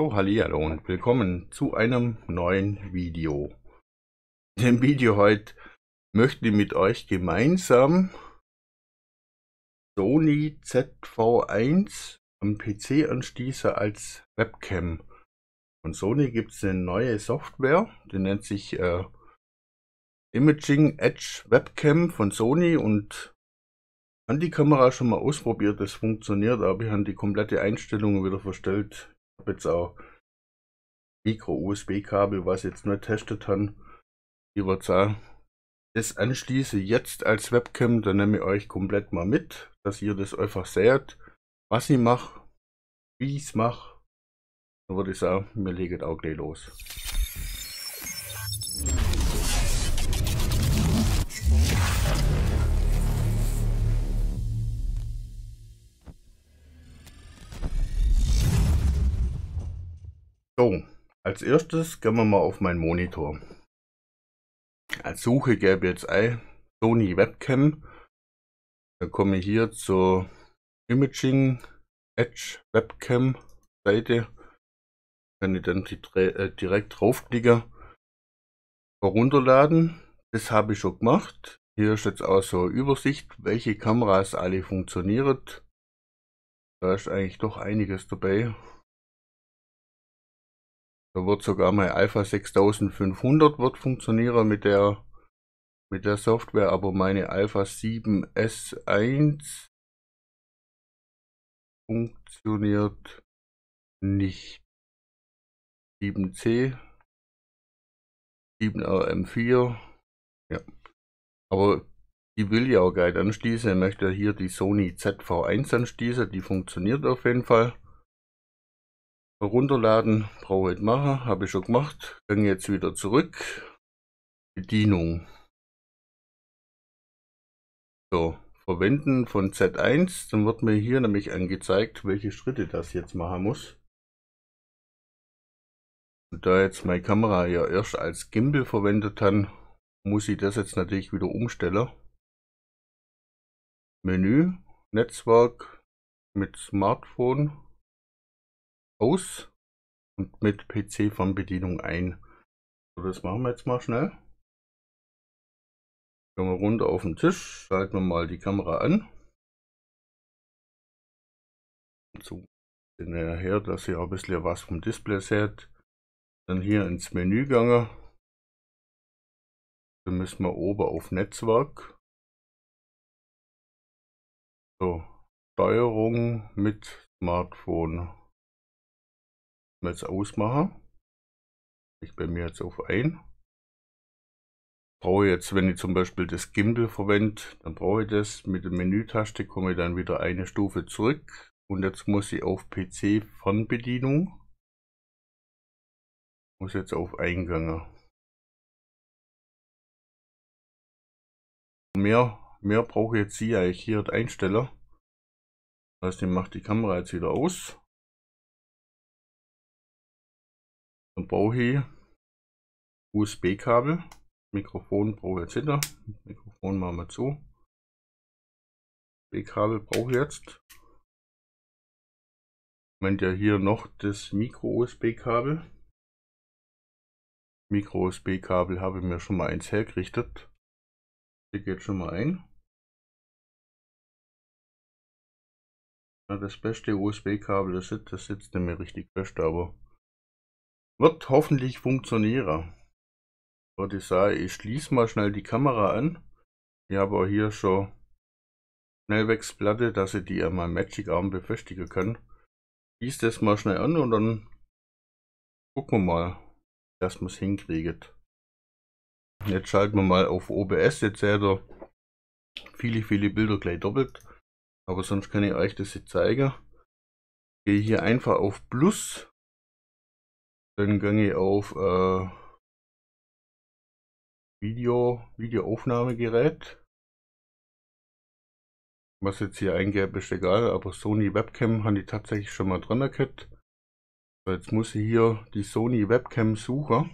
So, oh, hallo und willkommen zu einem neuen Video. In dem Video heute möchte ich mit euch gemeinsam Sony ZV1 am PC anschließen als Webcam. Von Sony gibt es eine neue Software, die nennt sich äh, Imaging Edge Webcam von Sony und an die Kamera schon mal ausprobiert, das funktioniert, aber ich habe die komplette Einstellung wieder verstellt habe jetzt auch Micro-USB-Kabel, was jetzt nur testet haben. Ich würde sagen, das anschließe jetzt als Webcam, dann nehme ich euch komplett mal mit, dass ihr das einfach seht, was ich mache, wie ich es mache. Dann würde ich sagen, wir legen auch gleich los. So, als erstes gehen wir mal auf meinen Monitor. Als Suche gäbe jetzt ein Sony Webcam. Dann komme ich hier zur Imaging Edge Webcam Seite. Kann ich dann äh, direkt draufklicken. Herunterladen. Das habe ich schon gemacht. Hier ist jetzt auch so eine Übersicht, welche Kameras alle funktionieren. Da ist eigentlich doch einiges dabei. Da wird sogar mein Alpha 6500 wird funktionieren mit der, mit der Software, aber meine Alpha 7S1 funktioniert nicht. 7C, 7RM4, ja. Aber die will ja auch gleich anschließen. Ich möchte hier die Sony ZV1 anschließen, die funktioniert auf jeden Fall. Runterladen brauche ich nicht machen, habe ich schon gemacht. Dann jetzt wieder zurück. Bedienung. So, Verwenden von Z1. Dann wird mir hier nämlich angezeigt, welche Schritte das jetzt machen muss. Und da jetzt meine Kamera ja erst als Gimbal verwendet hat muss ich das jetzt natürlich wieder umstellen. Menü, Netzwerk mit Smartphone aus und mit PC-Fernbedienung ein. So, das machen wir jetzt mal schnell. Gehen wir runter auf den Tisch, schalten wir mal die Kamera an. So näher her, dass ihr ein bisschen was vom Display seht. Dann hier ins Menü gegangen. Dann müssen wir oben auf Netzwerk. So, Steuerung mit Smartphone. Mal ausmachen. Ich bei mir jetzt auf ein. Brauche jetzt, wenn ich zum Beispiel das Gimbal verwende, dann brauche ich das. Mit der Menütaste komme ich dann wieder eine Stufe zurück. Und jetzt muss ich auf PC Fernbedienung. Muss jetzt auf Eingänge. Mehr, mehr brauche ich jetzt hier, ich hier einstelle. Das heißt, ich mache die Kamera jetzt wieder aus. Dann brauche ich USB-Kabel. Mikrofon brauche ich jetzt hinter. Mikrofon machen wir zu. USB-Kabel brauche ich jetzt. Moment ja hier noch das Micro-USB-Kabel. Micro-USB-Kabel habe ich mir schon mal eins hergerichtet. Ich jetzt schon mal ein. Ja, das beste USB-Kabel, das sitzt, das sitzt mir richtig fest, aber wird hoffentlich funktionieren. Würde ich sagen, ich schließe mal schnell die Kamera an. Ich habe hier schon Schnellwechselplatte, dass ich die an meinem Magic Arm befestigen kann. Schließe das mal schnell an und dann gucken wir mal, dass man es hinkriegt. Jetzt schalten wir mal auf OBS. Jetzt seht ihr viele, viele Bilder gleich doppelt. Aber sonst kann ich euch das jetzt zeigen. Gehe hier einfach auf Plus dann gehe ich auf äh, Video, Videoaufnahmegerät. Was jetzt hier eingebe, ist egal, aber Sony Webcam habe ich tatsächlich schon mal dran erkannt. jetzt muss ich hier die Sony Webcam suchen.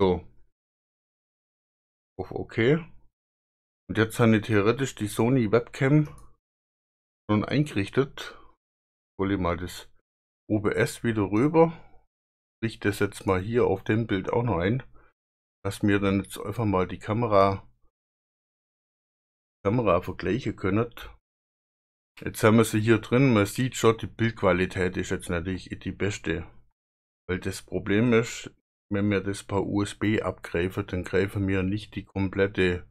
So. Auf OK. Und jetzt haben wir theoretisch die Sony Webcam schon eingerichtet. Ich hole mal das OBS wieder rüber. Richte das jetzt mal hier auf dem Bild auch noch ein. Dass mir dann jetzt einfach mal die Kamera Kamera vergleichen können. Jetzt haben wir sie hier drin. Man sieht schon, die Bildqualität ist jetzt natürlich die beste. Weil das Problem ist, wenn wir das per USB abgreifen, dann greifen wir nicht die komplette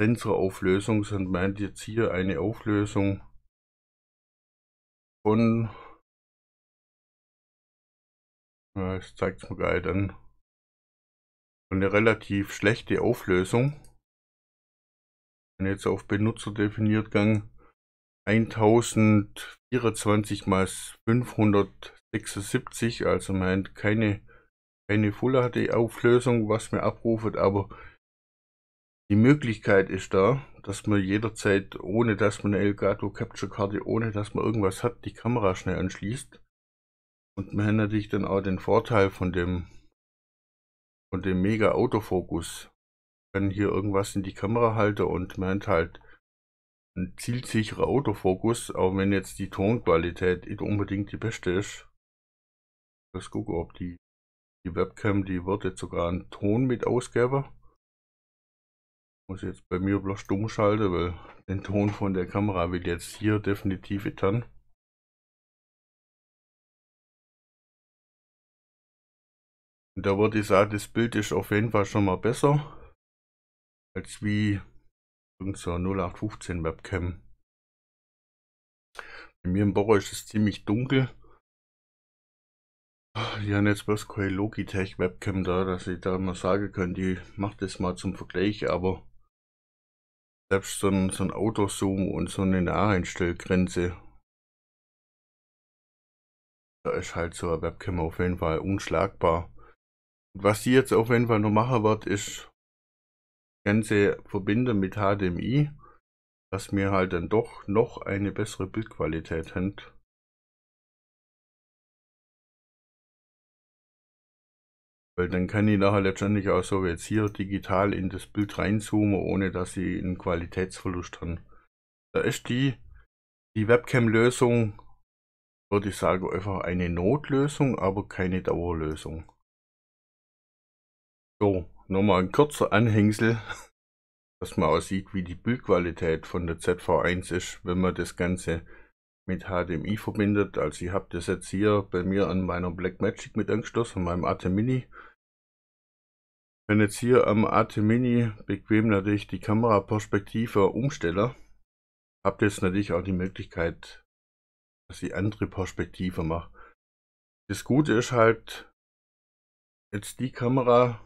Sensorauflösung, sondern meint jetzt hier eine Auflösung von, das zeigt zeig's mal geil dann, eine relativ schlechte Auflösung. Wenn jetzt auf Benutzer definiert gegangen, 1024 x 576, also meint keine, keine Full HD Auflösung, was mir abruft, aber die Möglichkeit ist da, dass man jederzeit, ohne dass man eine Elgato Capture Karte, ohne dass man irgendwas hat, die Kamera schnell anschließt. Und man hat natürlich dann auch den Vorteil von dem, von dem mega Autofokus. Wenn hier irgendwas in die Kamera halte und man hat halt einen zielsicheren Autofokus, auch wenn jetzt die Tonqualität nicht unbedingt die beste ist. Lass gucken, ob die, die Webcam, die wird jetzt sogar einen Ton mit ausgeben muss jetzt bei mir bloß stumm schalten, weil den Ton von der Kamera will jetzt hier definitiv ittern. Und da würde ich sagen, das Bild ist auf jeden Fall schon mal besser, als wie irgendeine 0815 Webcam. Bei mir im Büro ist es ziemlich dunkel. Die haben jetzt bloß keine Logitech Webcam da, dass ich da mal sagen kann, die macht das mal zum Vergleich, aber selbst so ein, so ein Autozoom und so eine Naheinstellgrenze. Da ist halt so eine Webcam auf jeden Fall unschlagbar. Was sie jetzt auf jeden Fall noch machen wird, ist Ganze verbinden mit HDMI, dass wir halt dann doch noch eine bessere Bildqualität haben. Weil dann kann ich nachher letztendlich auch so jetzt hier digital in das Bild reinzoomen, ohne dass sie einen Qualitätsverlust haben. Da ist die, die Webcam-Lösung, würde ich sagen, einfach eine Notlösung, aber keine Dauerlösung. So, nochmal ein kurzer Anhängsel, dass man auch sieht, wie die Bildqualität von der ZV1 ist, wenn man das Ganze mit HDMI verbindet. Also ihr habt das jetzt hier bei mir an meiner Blackmagic mit angeschlossen, an meinem Atem Mini. Wenn jetzt hier am Atem Mini bequem natürlich die Kameraperspektive umstelle, habt ihr jetzt natürlich auch die Möglichkeit, dass ich andere Perspektive mache. Das Gute ist halt, jetzt die Kamera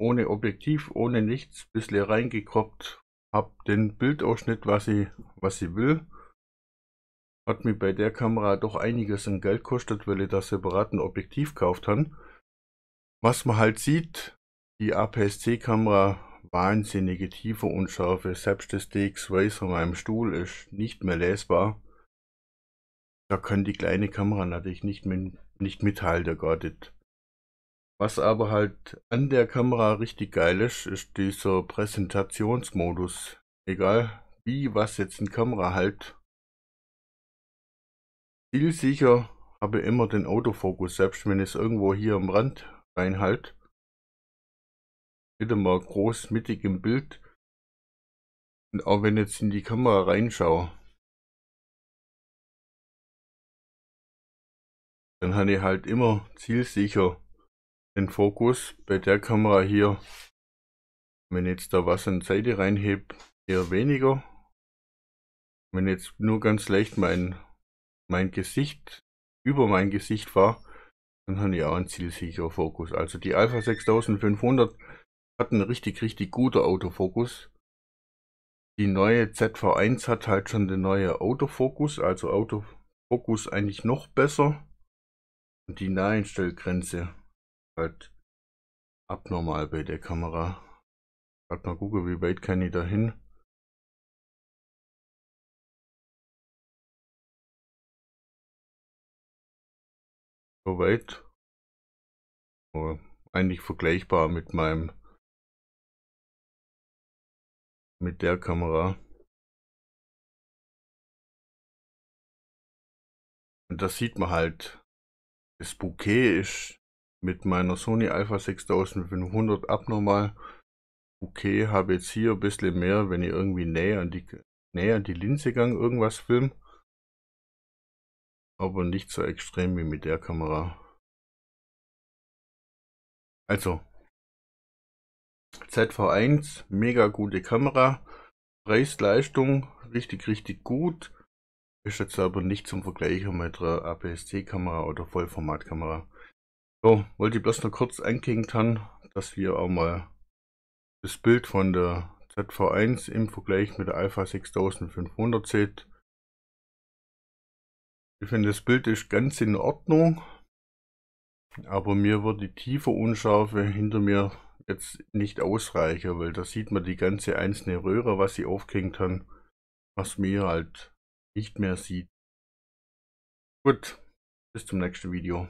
ohne Objektiv, ohne nichts, ein bisschen reingekroppt, hab den Bildausschnitt, was ich, was ich will hat mir bei der Kamera doch einiges an Geld kostet, weil ich da separaten Objektiv gekauft habe. Was man halt sieht, die APS-C-Kamera, wahnsinnige Tiefe und Schärfe. Selbst das DX-Ray von meinem Stuhl ist nicht mehr lesbar. Da kann die kleine Kamera natürlich nicht, mit, nicht mithalten, gar nicht. Was aber halt an der Kamera richtig geil ist, ist dieser Präsentationsmodus. Egal wie, was jetzt in Kamera halt, Zielsicher habe immer den Autofokus, selbst wenn es irgendwo hier am Rand reinhalt. Wieder mal groß mittig im Bild. Und auch wenn jetzt in die Kamera reinschaue. Dann habe ich halt immer zielsicher den Fokus bei der Kamera hier. Wenn jetzt da was an die Seite reinhebe, eher weniger. Wenn jetzt nur ganz leicht meinen mein Gesicht, über mein Gesicht war, dann habe ich auch einen zielsicheren Fokus. Also die Alpha 6500 hat einen richtig, richtig guten Autofokus. Die neue ZV1 hat halt schon den neuen Autofokus, also Autofokus eigentlich noch besser. Und die Naheinstellgrenze halt abnormal bei der Kamera. Gerade mal gucken, wie weit kann ich da hin. Soweit äh, eigentlich vergleichbar mit meinem mit der Kamera. Und das sieht man halt. Das Bouquet ist mit meiner Sony Alpha 6500 abnormal. Bouquet habe jetzt hier ein bisschen mehr, wenn ich irgendwie näher an die, näher an die Linse gang irgendwas film aber nicht so extrem wie mit der Kamera. Also, ZV1, mega gute Kamera, Preis-Leistung, richtig, richtig gut. Ist jetzt aber nicht zum Vergleich mit der APS-C-Kamera oder Vollformat-Kamera. So, wollte ich bloß noch kurz einklinken, dass wir auch mal das Bild von der ZV1 im Vergleich mit der Alpha 6500 seht. Ich finde, das Bild ist ganz in Ordnung. Aber mir wird die tiefe Unscharfe hinter mir jetzt nicht ausreichen, weil da sieht man die ganze einzelne Röhre, was sie aufkriegen kann, was mir halt nicht mehr sieht. Gut, bis zum nächsten Video.